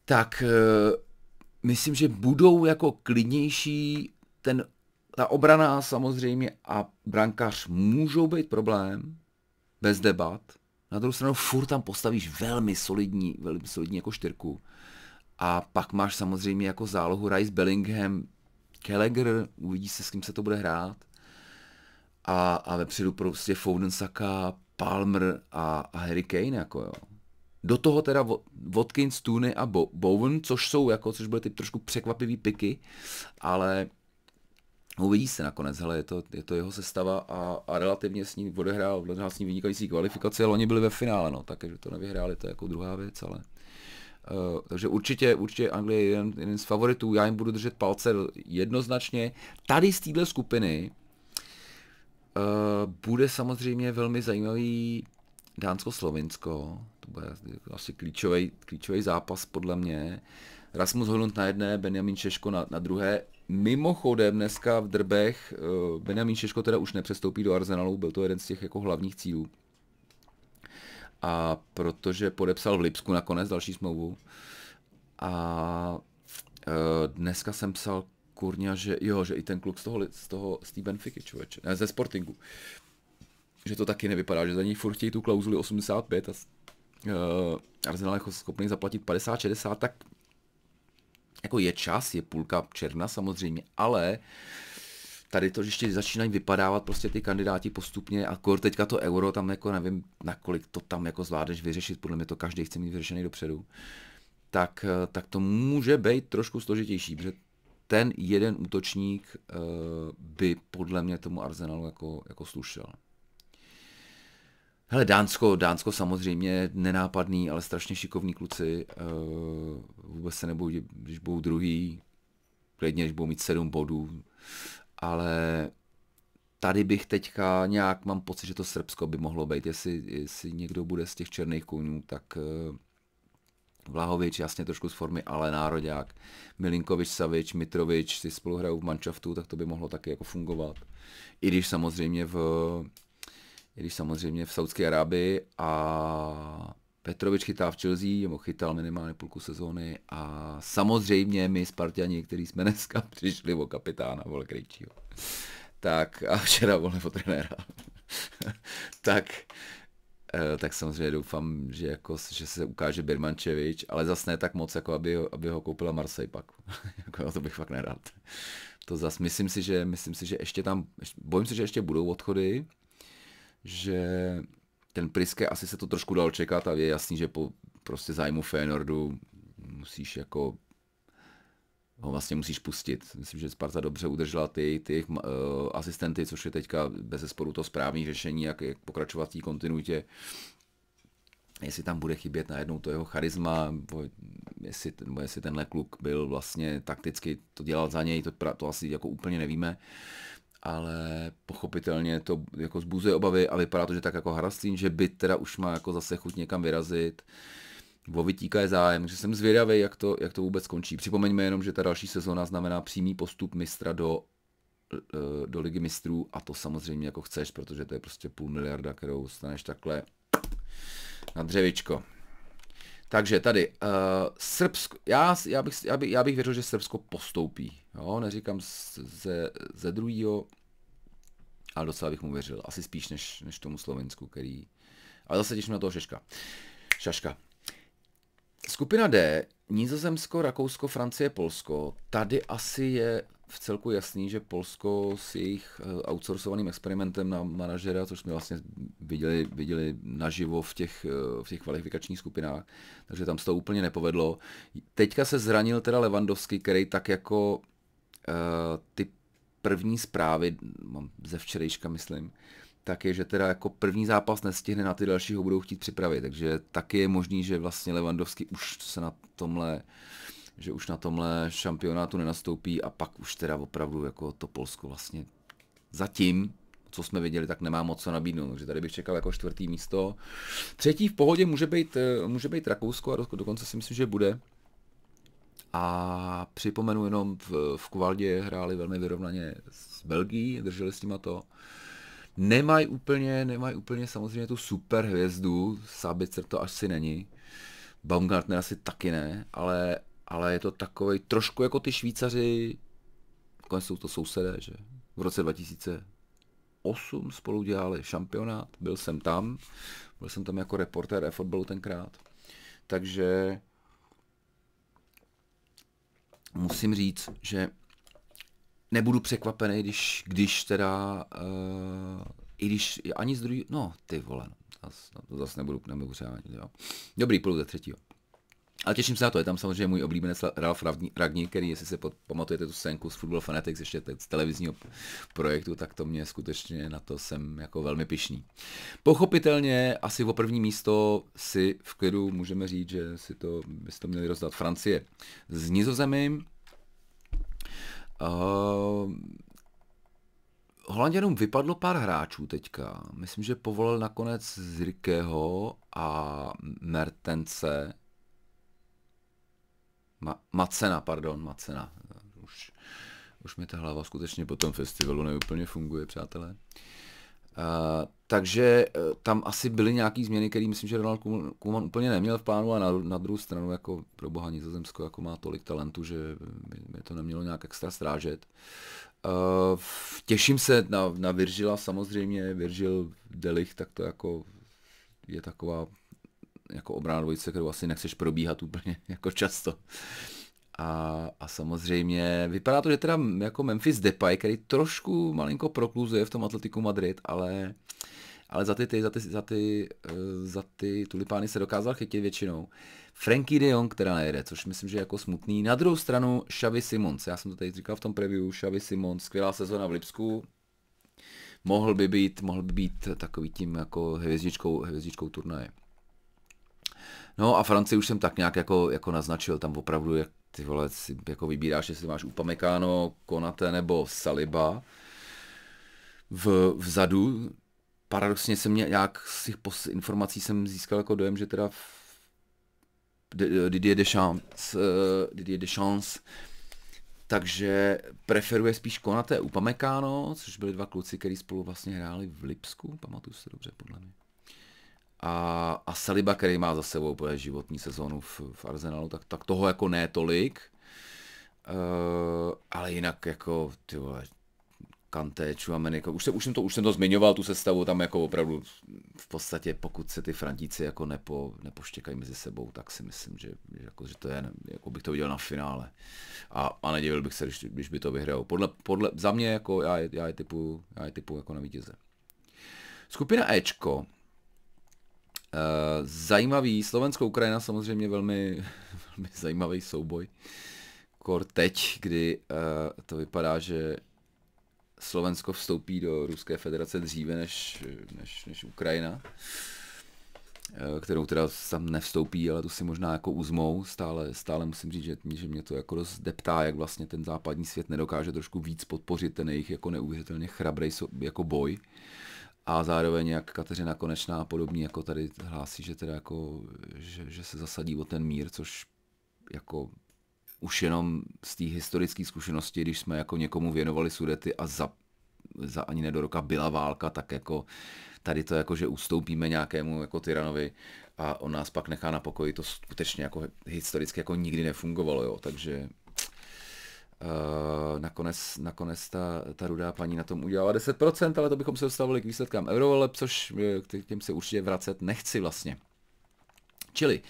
Tak eh, myslím, že budou jako klidnější ten ta obrana samozřejmě a brankář můžou být problém, bez debat. Na druhou stranu furt tam postavíš velmi solidní, velmi solidní jako štyrku. A pak máš samozřejmě jako zálohu Rice Bellingham, Kelleger, uvidí se, s kým se to bude hrát. A, a vepředu prostě Foden Saka, Palmer a, a Harry Kane, jako jo. Do toho teda Watkins, Tooney a Bowen, což jsou jako, což byly ty trošku překvapivý piky, ale Uvidí se nakonec, hele, je to, je to jeho sestava a, a relativně s ní odehrál, odehrál s ním vynikající kvalifikaci, ale oni byli ve finále, no, takže to nevyhráli, to je jako druhá věc, ale... Uh, takže určitě, určitě Anglie je jeden, jeden z favoritů, já jim budu držet palce jednoznačně. Tady z téhle skupiny uh, bude samozřejmě velmi zajímavý Dánsko-Slovinsko, to bude asi klíčový, klíčový zápas podle mě. Rasmus Holund na jedné, Benjamin Češko na, na druhé. Mimochodem dneska v Drbech eh, Benjamin Češko teda už nepřestoupí do Arsenalu, byl to jeden z těch jako hlavních cílů. A protože podepsal v Lipsku nakonec další smlouvu. A eh, dneska jsem psal kurňa, že jo, že i ten kluk z toho, z toho, z té Benfiky, člověče, ne, ze Sportingu, že to taky nevypadá, že za něj furt chtějí tu klauzuli 85 a uh, Arsenal jako schopný zaplatit 50-60, tak jako je čas, je půlka června samozřejmě, ale tady to ještě začínají vypadávat prostě ty kandidáti postupně a kor teďka to euro tam jako nevím, nakolik to tam jako zvládneš vyřešit, podle mě to každý chce mít vyřešený dopředu, tak, eh, tak to může být trošku složitější, protože ten jeden útočník uh, by podle mě tomu Arsenalu jako, jako slušel. Hele, Dánsko, Dánsko samozřejmě nenápadný, ale strašně šikovní kluci. Eh, vůbec se nebojí, když budou druhý, klidně, když budou mít sedm bodů. Ale tady bych teďka nějak, mám pocit, že to Srbsko by mohlo být. Jestli, jestli někdo bude z těch černých kůňů, tak eh, Vlahovič, jasně trošku z formy, ale nároďák. Milinkovič, Savič, Mitrovič, ty spolu hrajou v manšaftu, tak to by mohlo taky jako fungovat. I když samozřejmě v i když samozřejmě v Saudské Arábii a Petrovič chytá v Chelsea, nebo chytal minimálně půlku sezóny a samozřejmě my Spartani, který jsme dneska přišli o kapitána, vole Krejčího, tak a včera vole o trenéra, tak, eh, tak samozřejmě doufám, že, jako, že se ukáže Birmančevič, ale zas ne tak moc, jako aby, ho, aby ho koupila Marseille pak. jako, no, to bych fakt nerad. To zas, myslím si, že, myslím si, že ještě tam, bojím se, že ještě budou odchody, že ten Priske asi se to trošku dal čekat a je jasný, že po prostě zájmu Fénordu musíš jako ho vlastně musíš pustit. Myslím, že Sparta dobře udržela ty, ty uh, asistenty, což je teďka bez zesporu to správné řešení, jak, jak pokračovat v té kontinuitě. Jestli tam bude chybět najednou to jeho charisma, bo jestli, bo jestli tenhle kluk byl vlastně takticky, to dělal za něj, to, to asi jako úplně nevíme. Uh, ale pochopitelně to jako zbuzuje obavy a vypadá to, že tak jako Haraslín, že byt teda už má jako zase chuť někam vyrazit. O Vytíka je zájem, že jsem zvědavý, jak to, jak to vůbec skončí. Připomeňme jenom, že ta další sezóna znamená přímý postup mistra do, e, do ligy mistrů a to samozřejmě jako chceš, protože to je prostě půl miliarda, kterou staneš takhle na dřevičko. Takže tady, uh, Srbsko, já, já, bych, já, bych, já bych věřil, že Srbsko postoupí Jo, neříkám ze, ze druhého, ale docela bych mu věřil. Asi spíš než, než tomu Slovensku, který... Ale zase těším na toho Šeška. Šaška. Skupina D, Nizozemsko, Rakousko, Francie, Polsko. Tady asi je v celku jasný, že Polsko s jejich eh, outsourcovaným experimentem na manažera, což jsme vlastně viděli, viděli naživo v těch, eh, v těch kvalifikačních skupinách, takže tam se to úplně nepovedlo. Teďka se zranil teda Levandovský, který tak jako Eh, ty první zprávy, mám ze včerejška, myslím, tak je, že teda jako první zápas nestihne na ty další ho budou chtít připravit, takže taky je možný, že vlastně Lewandowski už se na tomhle že už na tomhle šampionátu nenastoupí a pak už teda opravdu jako to Polsko vlastně zatím, co jsme viděli, tak nemá moc co nabídnout, takže tady bych čekal jako čtvrtý místo. Třetí v pohodě může být, eh, může být Rakousko a dokonce si myslím, že bude, a připomenu jenom, v, v Kvaldě hráli velmi vyrovnaně s Belgií, drželi s nima to. Nemají úplně, nemají úplně samozřejmě tu super hvězdu, Sabitzer to asi není, Baumgartner asi taky ne, ale, ale je to takový trošku jako ty Švýcaři, konec jsou to sousedé, že v roce 2008 spolu dělali šampionát, byl jsem tam, byl jsem tam jako reportér e-fotbalu tenkrát, takže musím říct, že nebudu překvapený, když, když teda, uh, i když ani z druhého, no ty vole, no, zase, no, to zase nebudu, nebudu přání, jo. Dobrý, půjdu ze třetího. Ale těším se na to, je tam samozřejmě můj oblíbenec Ralf Ragni, který, jestli se pod, pamatujete tu scénku z Football Fanatics, ještě teď z televizního projektu, tak to mě skutečně na to jsem jako velmi pišný. Pochopitelně asi o první místo si v klidu můžeme říct, že si to, byste to měli rozdat Francie s Nizozemím. Uh, Holanděnům vypadlo pár hráčů teďka. Myslím, že povolil nakonec Zirkeho a Mertence, Ma, Macena, pardon, Macena. Už, už mi ta hlava skutečně po tom festivalu neúplně funguje, přátelé. Uh, takže uh, tam asi byly nějaké změny, které myslím, že Ronald Kuman úplně neměl v plánu a na, na druhou stranu jako pro boha Nizozemsko jako má tolik talentu, že by, by to nemělo nějak extra strážet. Uh, těším se na, na Virgila samozřejmě, Virgil Delich, tak to jako je taková jako obrana dvojice, kterou asi nechceš probíhat úplně jako často. A, a samozřejmě vypadá to, že teda jako Memphis Depay, který trošku malinko prokluzuje v tom Atletiku Madrid, ale, ale za ty, ty, za ty, za ty, eh, za ty tulipány se dokázal chytit většinou. Frankie de Jong, která nejede, což myslím, že je jako smutný. Na druhou stranu Xavi Simons, já jsem to tady říkal v tom preview, Xavi Simons, skvělá sezona v Lipsku, mohl by být, mohl by být takový tím jako hvězdičkou, hvězdičkou turnaje. No a Francii už jsem tak nějak jako, jako naznačil, tam opravdu jak ty vole, si jako vybíráš, jestli máš Upamekáno, Konate nebo Saliba v, vzadu. Paradoxně jsem mě, jak z těch pos- informací jsem získal jako dojem, že teda Didier Deschamps, uh, Didier Deschamps takže preferuje spíš Konate Pamekáno, což byly dva kluci, kteří spolu vlastně hráli v Lipsku, pamatuju se dobře, podle mě. A, a Saliba, který má za sebou úplně životní sezónu v, v Arsenalu, tak, tak toho jako ne tolik. Uh, ale jinak jako, ty vole, Kante, Čuamen, jako, už, už, jsem to, už jsem to zmiňoval, tu sestavu, tam jako opravdu v podstatě, pokud se ty Frantíci jako nepo, nepoštěkají mezi sebou, tak si myslím, že, jako, že to je, jako bych to viděl na finále. A, a nedivil bych se, když, když by to vyhrál. Podle, podle, za mě, jako, já, já je typu, já je typu jako na vítěze. Skupina Ečko, Eh, zajímavý, Slovensko-Ukrajina samozřejmě velmi, velmi zajímavý souboj. Kor teď, kdy eh, to vypadá, že Slovensko vstoupí do Ruské federace dříve než, než, než Ukrajina, eh, kterou teda tam nevstoupí, ale tu si možná jako uzmou. Stále, stále musím říct, že, že mě to jako dost deptá, jak vlastně ten západní svět nedokáže trošku víc podpořit ten jejich jako neuvěřitelně chrabrej jako boj. Uh, a zároveň jak Kateřina Konečná a podobně jako tady hlásí, že teda jako, že, že se zasadí o ten mír, což jako už jenom z té historické zkušenosti, když jsme jako někomu věnovali sudety a za, za ani ne do roka byla válka, tak jako tady to jako, že ustoupíme nějakému jako tyranovi a on nás pak nechá na pokoji, to skutečně jako historicky jako nikdy nefungovalo, jo, takže Eh, nakonec, nakonec ta, ta rudá paní na tom udělala 10%, ale to bychom se dostavili k výsledkám eurovole, což eh, k těm se určitě vracet nechci vlastně. Čili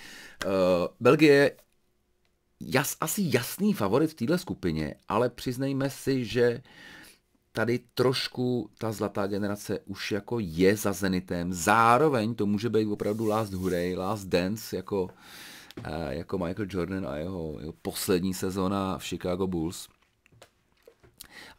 uh, Belgie jas, asi jasný favorit v této skupině, ale přiznejme si, že tady trošku ta zlatá generace už jako je za Zenitem. Zároveň to může být opravdu last hurray, last dance, jako uh, jako Michael Jordan a jeho, jeho poslední sezona v Chicago Bulls.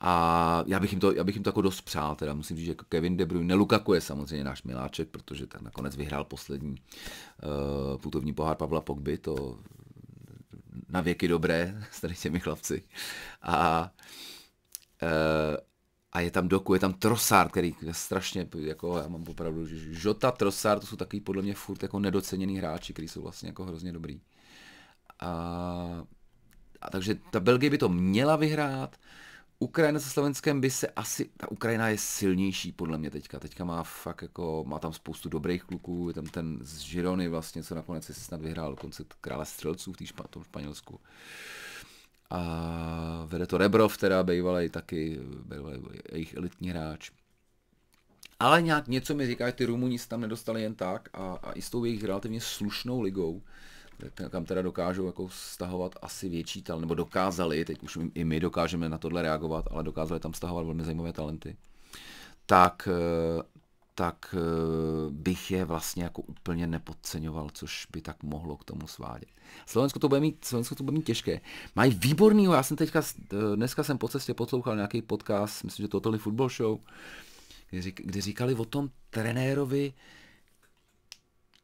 A já bych, jim to, já bych jim to jako dost přál, teda musím říct, že jako Kevin De Bruyne, Lukaku je samozřejmě náš miláček, protože tak nakonec vyhrál poslední uh, putovní pohár Pavla Pogby, to na věky dobré s tady těmi chlapci. A, uh, a je tam Doku, je tam trosár, který je strašně, jako já mám opravdu, Žota, trosár, to jsou takový podle mě furt jako nedoceněný hráči, kteří jsou vlastně jako hrozně dobrý. A, a takže ta Belgie by to měla vyhrát, Ukrajina se Slovenskem by se asi, ta Ukrajina je silnější podle mě teďka, teďka má fakt jako, má tam spoustu dobrých kluků, je tam ten z Žirony vlastně, co nakonec si snad vyhrál koncept krále střelců v, špa, v tom Španělsku. Uh, a vede to Rebrov, teda bývalý taky bývalý jejich elitní hráč. Ale nějak něco mi říká, že ty Rumuni se tam nedostali jen tak a, a i s tou jejich relativně slušnou ligou, kam teda dokážou jako stahovat asi větší talent, nebo dokázali, teď už i my dokážeme na tohle reagovat, ale dokázali tam stahovat velmi zajímavé talenty, tak, eh, tak eh, bych je vlastně jako úplně nepodceňoval, což by tak mohlo k tomu svádět. Slovensko to bude mít, Slovensko to bude mít těžké. Mají výbornýho, já jsem teďka, eh, dneska jsem po cestě poslouchal nějaký podcast, myslím, že Totally Football Show, kdy říkali o tom trenérovi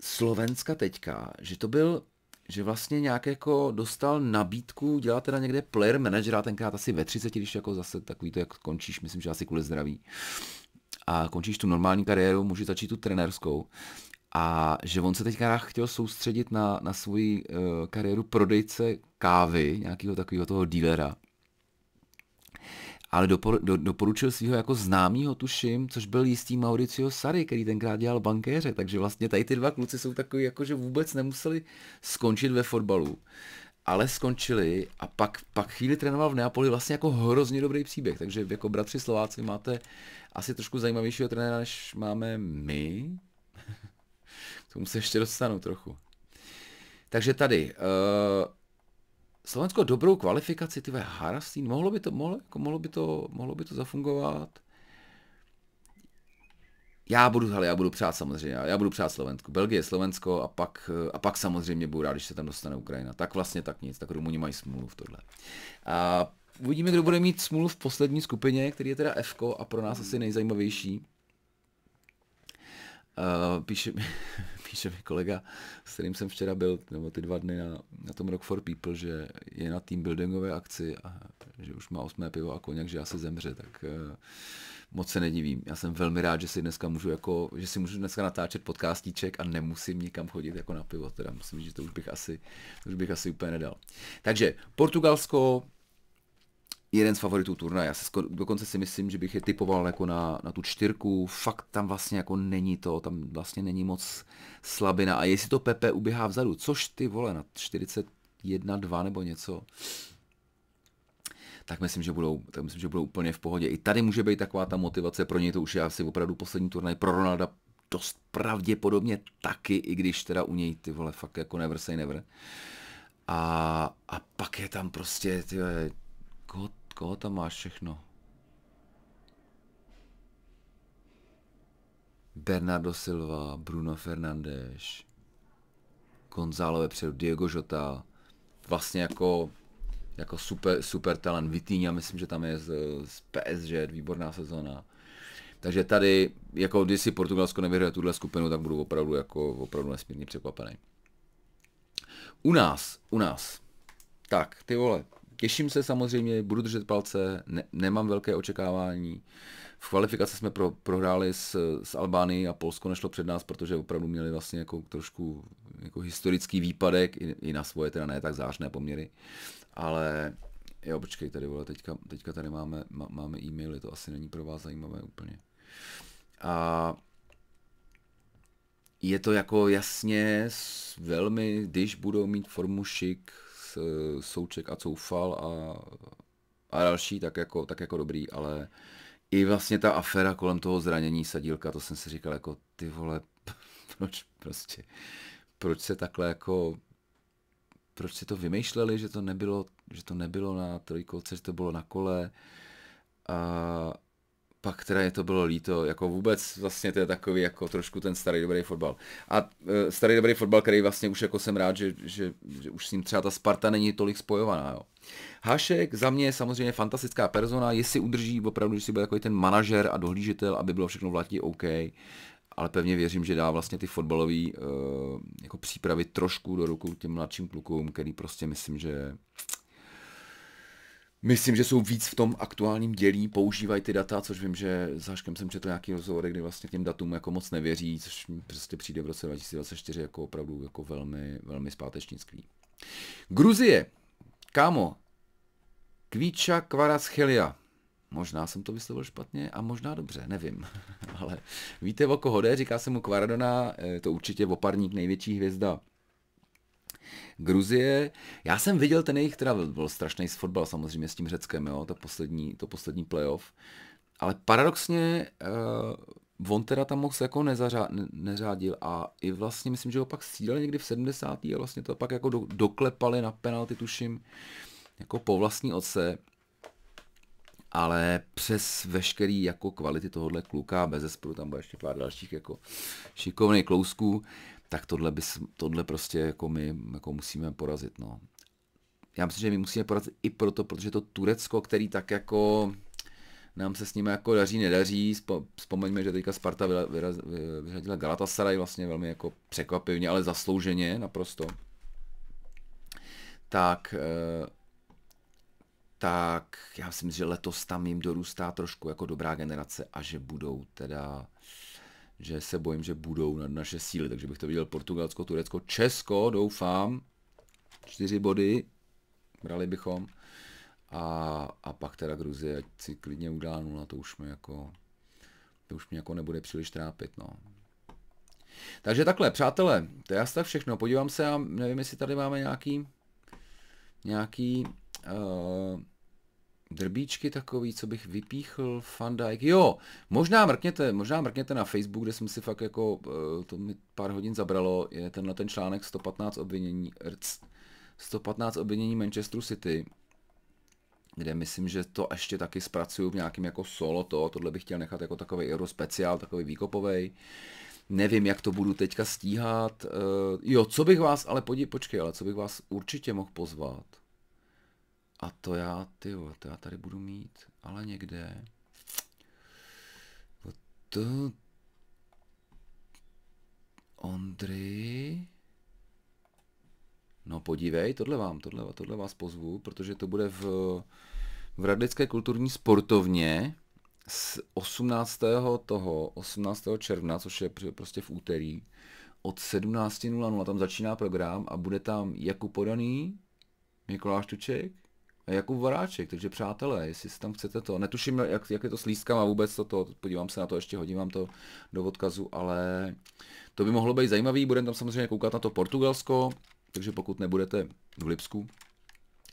Slovenska teďka, že to byl že vlastně nějak jako dostal nabídku dělat teda někde player managera, tenkrát asi ve 30, když jako zase takový to, jak končíš, myslím, že asi kvůli zdraví. Uh, a končíš tu normální kariéru, můžeš začít tu trenérskou. A že on se teďka chtěl soustředit na, na svoji uh, kariéru prodejce kávy, nějakého takového toho dílera. Ale dopor, do, doporučil svého jako známýho, tuším, což byl jistý Mauricio Sary, který tenkrát dělal bankéře. Takže vlastně tady ty dva kluci jsou takový, jako že vůbec nemuseli skončit ve fotbalu ale skončili a pak, pak chvíli trénoval v Neapoli vlastně jako hrozně dobrý příběh, takže jako bratři Slováci máte asi trošku zajímavějšího trenéra, než máme my. K tomu se ještě dostanu trochu. Takže tady, uh, Slovensko dobrou kvalifikaci, ty ve mohlo by to, mohlo, jako, mohlo by to, mohlo by to zafungovat. Já budu, hele, já budu přát samozřejmě, já budu přát Slovensko. Belgie, Slovensko a pak, eh, a pak samozřejmě budu rád, když se tam dostane Ukrajina. Tak vlastně tak nic, tak Rumuni mají smůlu v tohle. A uvidíme, kdo bude mít smůlu v poslední skupině, který je teda Fko a pro nás asi nejzajímavější. Uh, píše, mi, píše mi kolega, s kterým jsem včera byl, nebo ty dva dny na, na tom Rock for People, že je na team buildingové akci a že už má osmé pivo a koněk, že asi zemře, tak uh, moc se nedivím. Já jsem velmi rád, že si dneska můžu jako, že si můžu dneska natáčet podcastíček a nemusím nikam chodit jako na pivo, teda musím říct, že to už bych asi, už bych asi úplně nedal. Takže Portugalsko, jeden z favoritů turnaje. Já se dokonce si myslím, že bych je typoval jako na, na tu čtyrku. Fakt tam vlastně jako není to, tam vlastně není moc slabina. A jestli to Pepe uběhá vzadu, což ty vole na 41-2 nebo něco, tak myslím, že budou, tak myslím, že budou úplně v pohodě. I tady může být taková ta motivace pro něj, to už je asi opravdu poslední turnaj pro Ronalda dost pravděpodobně taky, i když teda u něj ty vole fakt jako never say never. A, a pak je tam prostě, ty koho, koho tam máš všechno? Bernardo Silva, Bruno Fernandes, Gonzálové před Diego Jota, vlastně jako jako super, super talent. Vitýňa, myslím, že tam je z, z PSG, výborná sezona. Takže tady, jako když si Portugalsko nevyhraje tuhle skupinu, tak budu opravdu, jako, opravdu nesmírně překvapený. U nás, u nás. Tak, ty vole, těším se samozřejmě, budu držet palce, ne, nemám velké očekávání. V kvalifikaci jsme pro, prohráli s, s Albánií a Polsko nešlo před nás, protože opravdu měli vlastně jako trošku jako historický výpadek i, i na svoje, teda ne tak zářné poměry. Uh, ale jo, počkej, tady vole, teďka, teďka tady máme, máme e-maily, to asi není pro vás zajímavé úplně. A je to jako jasně velmi, když budou mít formu šik, souček a coufal a, a další, tak jako, tak jako dobrý, ale i vlastně ta aféra kolem toho zranění sadílka, to jsem si říkal jako ty vole, proč prostě, proč se takhle jako proč si to vymýšleli, že to nebylo, že to nebylo na trojkolce, že to bylo na kole. A pak teda je to bylo líto, jako vůbec vlastně to je takový jako trošku ten starý dobrý fotbal. A e, starý dobrý fotbal, který vlastně už jako jsem rád, že, že, že už s ním třeba ta Sparta není tolik spojovaná. Jo. Hašek za mě je samozřejmě fantastická persona, jestli udrží opravdu, že si bude takový ten manažer a dohlížitel, aby bylo všechno v OK, ale pevně věřím, že dá vlastně ty fotbalové uh, jako přípravy trošku do rukou těm mladším klukům, který prostě myslím, že Myslím, že jsou víc v tom aktuálním dělí, používají ty data, což vím, že s Haškem jsem četl nějaký rozhovor, kdy vlastně těm datům jako moc nevěří, což mi prostě přijde v roce 2024 jako opravdu jako velmi, velmi zpátečnický. Gruzie, kámo, Kvíča Kvaratskhelia, Možná jsem to vyslovil špatně a možná dobře, nevím. Ale víte, o koho jde, říká se mu Kvaradona, eh, to určitě oparník, největší hvězda Gruzie. Já jsem viděl ten jejich, teda byl strašný fotbal samozřejmě s tím Řeckem, jo, to poslední, to poslední playoff. Ale paradoxně uh, on teda tam moc jako nezařá, ne, neřádil a i vlastně myslím, že ho pak střídali někdy v 70. a vlastně to pak jako do, doklepali na penalty, tuším, jako po vlastní oce ale přes veškerý jako kvality tohohle kluka, bez zesporu tam bude ještě pár dalších jako šikovných klousků, tak tohle, bys, tohle prostě jako my jako musíme porazit. No. Já myslím, že my musíme porazit i proto, protože to Turecko, který tak jako nám se s nimi jako daří, nedaří. Vzpomeňme, že teďka Sparta vyřadila Galatasaray vlastně velmi jako překvapivně, ale zaslouženě naprosto. Tak eh, tak já si myslím, že letos tam jim dorůstá trošku jako dobrá generace a že budou teda že se bojím, že budou na naše síly, takže bych to viděl Portugalsko, Turecko, Česko, doufám, čtyři body, brali bychom a, a pak teda Gruzie, ať si klidně udělá nula, to už mi jako, to už mě jako nebude příliš trápit, no. Takže takhle, přátelé, to je asi tak všechno, podívám se a nevím, jestli tady máme nějaký, nějaký Uh, drbíčky takový, co bych vypíchl, Van Jo, možná mrkněte, možná mrkněte na Facebook, kde jsem si fakt jako, eh, to mi pár hodin zabralo, je tenhle ten článek 115 obvinění, rc, 115 obvinění Manchesteru City, kde myslím, že to ještě taky zpracuju v nějakým jako solo to, tohle bych chtěl nechat jako takový euro speciál, takový výkopovej. Nevím, jak to budu teďka stíhat. Eh, jo, co bych vás, ale podí, počkej, ale co bych vás určitě mohl pozvat? A to já, ty to já tady budu mít, ale někde. To... Ondry... No podívej, tohle vám, tohle, tohle vás pozvu, protože to bude v, v Radlické kulturní sportovně z 18. toho, 18. června, což je prostě v úterý, od 17.00 tam začíná program a bude tam Jakub Podaný, Mikuláš Tuček, Jakub Varáček, takže přátelé, jestli si tam chcete to, netuším, jak, jak je to s lístkama vůbec toto, podívám se na to, ještě hodím vám to do odkazu, ale to by mohlo být zajímavý, budeme tam samozřejmě koukat na to Portugalsko, takže pokud nebudete v Lipsku,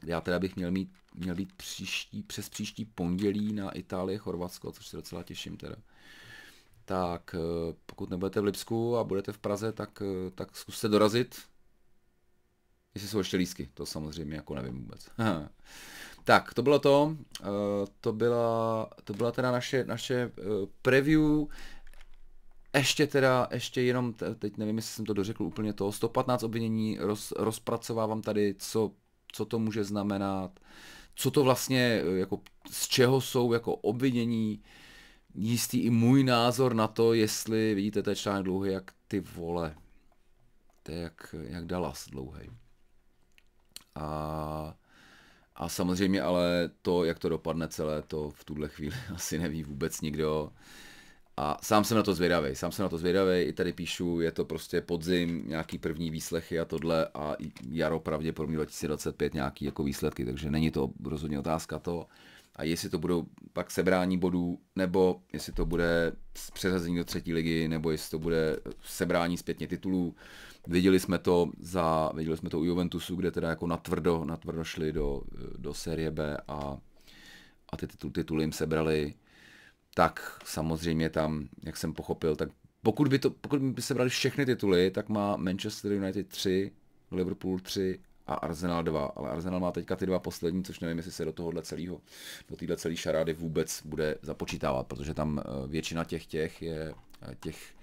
já teda bych měl, mít, měl být příští, přes příští pondělí na Itálie, Chorvatsko, což se docela těším teda. Tak eh, pokud nebudete v Lipsku a budete v Praze, tak, eh, tak zkuste dorazit, Jestli jsou ještě lísky, to samozřejmě jako nevím vůbec. tak, to bylo to. Uh, to, byla, to byla teda naše, naše uh, preview. Ještě teda, ještě jenom, teď nevím, jestli jsem to dořekl úplně toho, 115 obvinění, roz, rozpracovávám tady, co, co to může znamenat, co to vlastně, eh, jako, z čeho jsou jako obvinění, jistý i můj názor na to, jestli, vidíte, to je článek dlouhý, jak ty vole, to je jak, jak Dallas dlouhý. A, a samozřejmě ale to, jak to dopadne celé, to v tuhle chvíli asi neví vůbec nikdo. A sám jsem na to zvědavý, sám jsem na to zvědavý, i tady píšu, je to prostě podzim, nějaký první výslechy a tohle a jaro pravděpodobně 2025 nějaký jako výsledky, takže není to rozhodně otázka to. A jestli to budou pak sebrání bodů, nebo jestli to bude přeřazení do třetí ligy, nebo jestli to bude sebrání zpětně titulů, Viděli jsme to, za, viděli jsme to u Juventusu, kde teda jako natvrdo, natvrdo šli do, do série B a, a ty titul, tituly jim sebrali. Tak samozřejmě tam, jak jsem pochopil, tak pokud by, to, pokud by sebrali všechny tituly, tak má Manchester United 3, Liverpool 3 a Arsenal 2, ale Arsenal má teďka ty dva poslední, což nevím, jestli se do tohohle celého, do téhle celé šarády vůbec bude započítávat, protože tam eh, většina těch těch je eh, těch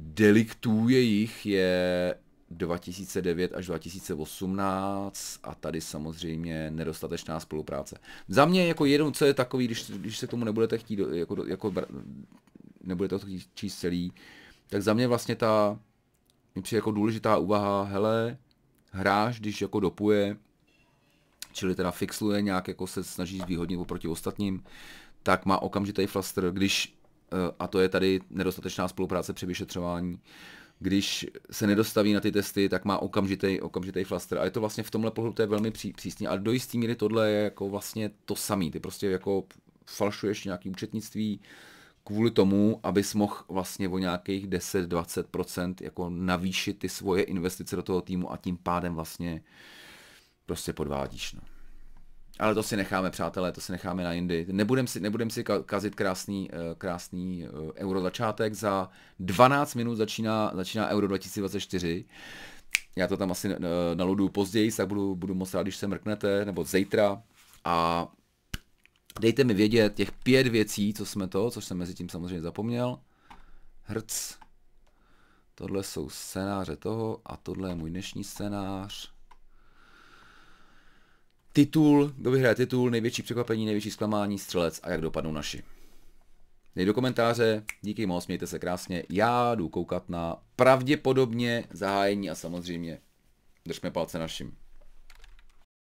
Deliktů jejich je 2009 až 2018 a tady samozřejmě nedostatečná spolupráce. Za mě jako jedno co je takový, když, když se tomu nebudete chtít, jako, jako nebudete to chtít číst celý, tak za mě vlastně ta, mi přijde jako důležitá úvaha, hele, hráš, když jako dopuje, čili teda fixluje nějak, jako se snaží zvýhodnit oproti ostatním, tak má okamžitý flaster, když Eh, a to je tady nedostatečná spolupráce při vyšetřování. Když se nedostaví na ty testy, tak má okamžitý, okamžitý flaster. A je to vlastně v tomhle pohledu to je velmi pří, přísný. A do jistý míry tohle je jako vlastně to samý. Ty prostě jako falšuješ nějaký účetnictví kvůli tomu, abys mohl vlastně o nějakých 10-20% jako navýšit ty svoje investice do toho týmu a tím pádem vlastně prostě podvádíš. No. Ale to si necháme, přátelé, to si necháme na jindy. Nebudem si, nebudem si kazit krásný, eh, krásný eh, euro začátek. Za 12 minut začíná, začíná euro 2024. Já to tam asi eh, naloduju později, tak budu, budu moc rád, když se mrknete, nebo zítra. A dejte mi vědět těch pět věcí, co jsme to, což jsem mezi tím samozřejmě zapomněl. Hrc. Tohle jsou scénáře toho a tohle je můj dnešní scénář titul, kdo vyhraje titul, největší překvapení, největší zklamání, střelec a jak dopadnou naši. Dej do komentáře, díky moc, mějte se krásně. Já jdu koukat na pravděpodobně zahájení a samozřejmě držme palce našim.